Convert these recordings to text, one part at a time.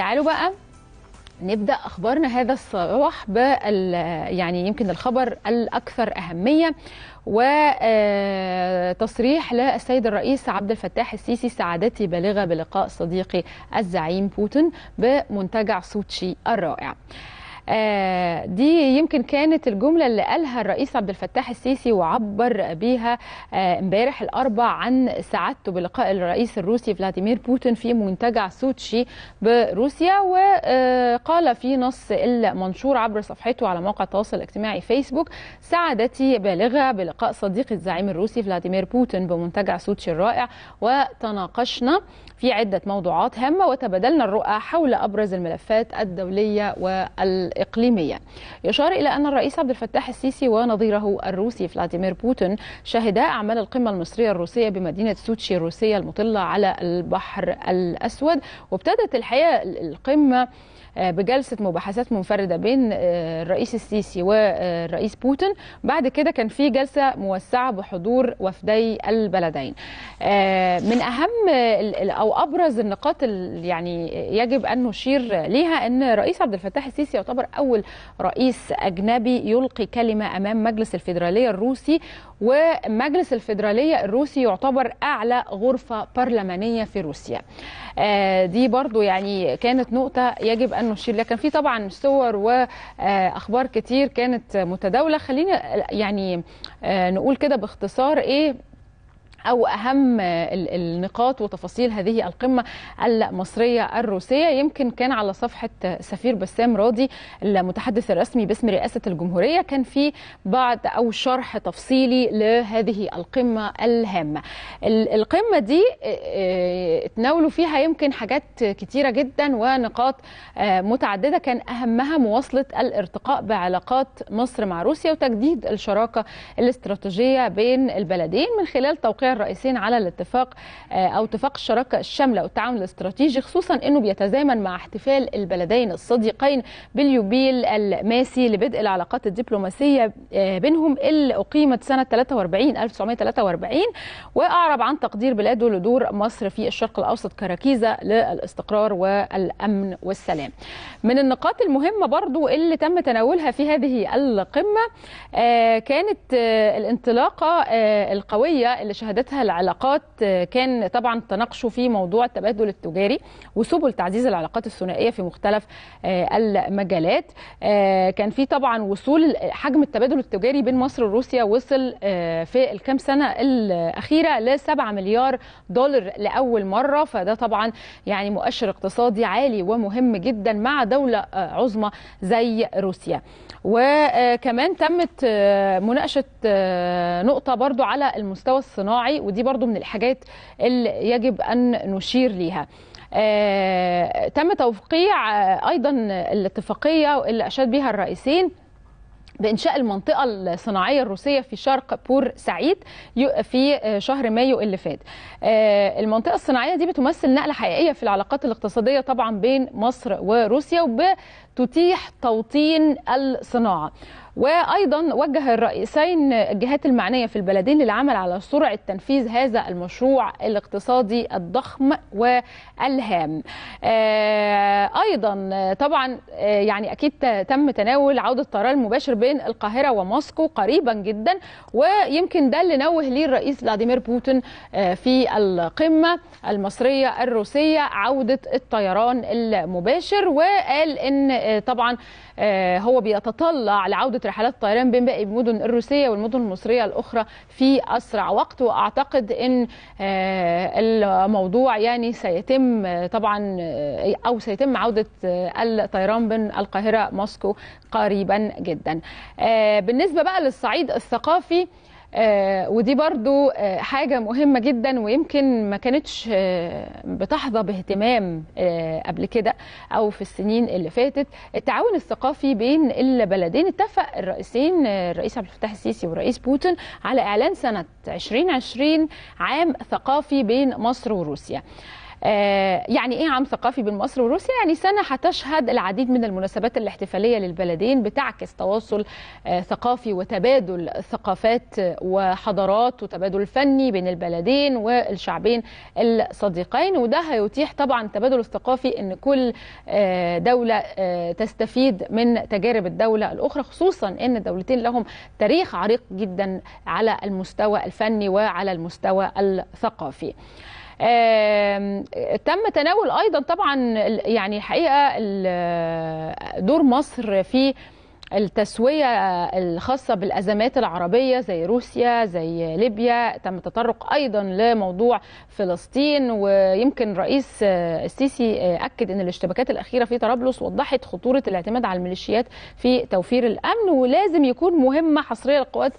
تعالوا بقى نبدا اخبارنا هذا الصباح ب يعني يمكن الخبر الاكثر اهميه وتصريح آه، للسيد الرئيس عبد الفتاح السيسي سعادتي بالغه بلقاء صديقي الزعيم بوتين بمنتجع سوتشي الرائع. آه، دي يمكن كانت الجمله اللي قالها الرئيس عبد الفتاح السيسي وعبر بيها آه، امبارح الاربع عن سعادته بلقاء الرئيس الروسي فلاديمير بوتين في منتجع سوتشي بروسيا وقال آه، في نص المنشور عبر صفحته على موقع التواصل الاجتماعي فيسبوك سعادتي بالغه بلقاء صديقي الزعيم الروسي فلاديمير بوتين بمنتجع سوتشي الرائع وتناقشنا في عده موضوعات هامه وتبادلنا الرؤى حول ابرز الملفات الدوليه والإقليمية إقليميا يشار إلى أن الرئيس عبد الفتاح السيسي ونظيره الروسي فلاديمير بوتين شهدا أعمال القمة المصرية الروسية بمدينة سوتشي الروسية المطلة على البحر الأسود وابتدت الحقيقة القمة آه، بجلسة مباحثات منفردة بين آه، الرئيس السيسي والرئيس بوتين بعد كده كان في جلسة موسعة بحضور وفدي البلدين آه، من أهم أو أبرز النقاط اللي يعني يجب أن نشير لها أن الرئيس عبد الفتاح السيسي يعتبر يعتبر أول رئيس أجنبي يلقي كلمة أمام مجلس الفيدرالية الروسي ومجلس الفيدرالية الروسي يعتبر أعلى غرفة برلمانية في روسيا آه، دي برضو يعني كانت نقطة يجب أن نشير لها كان في طبعا صور وأخبار كتير كانت متداولة خلينا يعني آه، نقول كده باختصار إيه أو أهم آه، النقاط وتفاصيل هذه القمة المصرية الروسية يمكن كان على صفحة سفير بسام راضي المتحدث الرسمي باسم رئاسة الجمهورية كان في بعض أو شرح تفصيلي لهذه القمة الهامة القمة دي آه، آه، تناولوا فيها يمكن حاجات كتيرة جدا ونقاط متعددة كان أهمها مواصلة الارتقاء بعلاقات مصر مع روسيا وتجديد الشراكة الاستراتيجية بين البلدين من خلال توقيع الرئيسين على الاتفاق آه، او اتفاق الشراكه الشامله والتعاون الاستراتيجي خصوصا انه بيتزامن مع احتفال البلدين الصديقين باليوبيل الماسي لبدء العلاقات الدبلوماسيه آه، بينهم اللي اقيمت سنه 43 1943 واعرب عن تقدير بلاده لدور مصر في الشرق الاوسط كركيزه للاستقرار والامن والسلام. من النقاط المهمه برضو اللي تم تناولها في هذه القمه آه، كانت الانطلاقه القويه اللي شهدتها سيادتها العلاقات كان طبعا تناقشوا في موضوع التبادل التجاري وسبل تعزيز العلاقات الثنائيه في مختلف آه، المجالات آه، كان في طبعا وصول حجم التبادل التجاري بين مصر وروسيا وصل آه، في الكام سنه الاخيره ل 7 مليار دولار لاول مره فده طبعا يعني مؤشر اقتصادي عالي ومهم جدا مع دوله عظمى زي روسيا وكمان تمت مناقشه نقطه برضو على المستوى الصناعي الزراعي ودي برضو من الحاجات اللي يجب أن نشير ليها آه، تم توقيع آه، أيضا الاتفاقية اللي أشاد بها الرئيسين بإنشاء المنطقة الصناعية الروسية في شرق بور سعيد في آه، شهر مايو اللي فات. آه، المنطقة الصناعية دي بتمثل نقلة حقيقية في العلاقات الاقتصادية طبعا بين مصر وروسيا وبتتيح توطين الصناعة. وايضا وجه الرئيسين الجهات المعنيه في البلدين للعمل على سرعه تنفيذ هذا المشروع الاقتصادي الضخم والهام. آه، ايضا طبعا يعني اكيد تم تناول عوده الطيران مباشر بين القاهرة وموسكو قريبا جدا ويمكن ده اللي نوه ليه الرئيس فلاديمير بوتين آه، في القمة المصرية الروسية عودة الطيران المباشر وقال ان آه، طبعا آه، هو بيتطلع لعودة رحلات الطيران بين باقي المدن الروسية والمدن المصرية الأخرى في أسرع وقت وأعتقد أن الموضوع يعني سيتم طبعا أو سيتم عودة الطيران بين القاهرة موسكو قريبا جدا آه بالنسبة بقى للصعيد الثقافي آه، ودي برضو آه، حاجة مهمة جدا ويمكن ما كانتش آه، بتحظى باهتمام قبل كده أو في السنين اللي فاتت التعاون الثقافي بين البلدين اتفق الرئيسين الرئيس عبد الفتاح السيسي والرئيس بوتين على إعلان سنة 2020 عام ثقافي بين مصر وروسيا آه، يعني ايه عام ثقافي بين مصر وروسيا يعني سنه هتشهد العديد من المناسبات الاحتفاليه للبلدين بتعكس تواصل آه، ثقافي وتبادل ثقافات وحضارات وتبادل فني بين البلدين والشعبين الصديقين وده هيتيح طبعا التبادل الثقافي ان كل آه، دوله تستفيد من تجارب الدوله الاخرى خصوصا ان الدولتين لهم تاريخ عريق جدا على المستوى الفني وعلى المستوى الثقافي. تم تناول ايضا طبعا يعني الحقيقه دور مصر في التسويه الخاصه بالازمات العربيه زي روسيا زي ليبيا تم التطرق ايضا لموضوع فلسطين ويمكن رئيس السيسي اكد ان الاشتباكات الاخيره في طرابلس وضحت خطوره الاعتماد على الميليشيات في توفير الامن ولازم يكون مهمه حصريه للقوات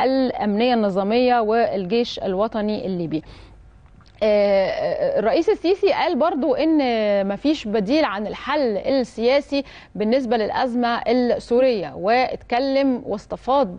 الامنيه النظاميه والجيش الوطني الليبي آه، آه، الرئيس السيسي قال برضو ان مفيش بديل عن الحل السياسي بالنسبه للازمه السوريه واتكلم واستفاض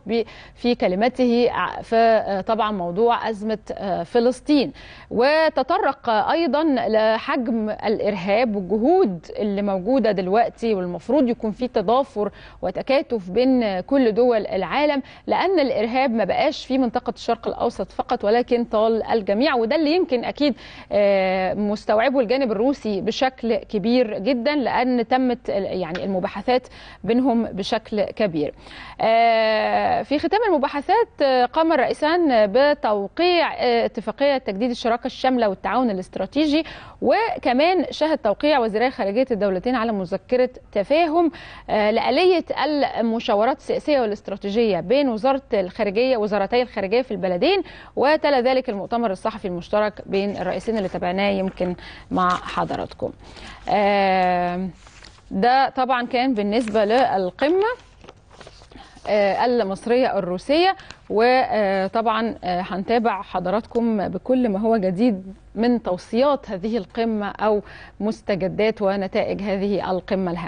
في كلمته في آه، طبعا موضوع ازمه فلسطين وتطرق ايضا لحجم الارهاب والجهود اللي موجوده دلوقتي والمفروض يكون في تضافر وتكاتف بين كل دول العالم لان الارهاب ما بقاش في منطقه الشرق الاوسط فقط ولكن طال الجميع وده اللي يمكن اكيد آه، مستوعبه الجانب الروسي بشكل كبير جدا لان تمت يعني المباحثات بينهم بشكل كبير. آه، في ختام المباحثات آه، قام الرئيسان بتوقيع اتفاقيه تجديد الشراكه الشامله والتعاون الاستراتيجي وكمان شهد توقيع وزيري خارجيه الدولتين على مذكره تفاهم لآليه المشاورات السياسيه والاستراتيجيه بين وزاره الخارجيه وزارتي الخارجيه في البلدين وتلا ذلك المؤتمر الصحفي المشترك بين بين الرئيسين اللي تابعناه يمكن مع حضراتكم ده طبعا كان بالنسبة للقمة آه، المصرية الروسية وطبعا آه، هنتابع حضراتكم بكل ما هو جديد من توصيات هذه القمة أو مستجدات ونتائج هذه القمة الهامة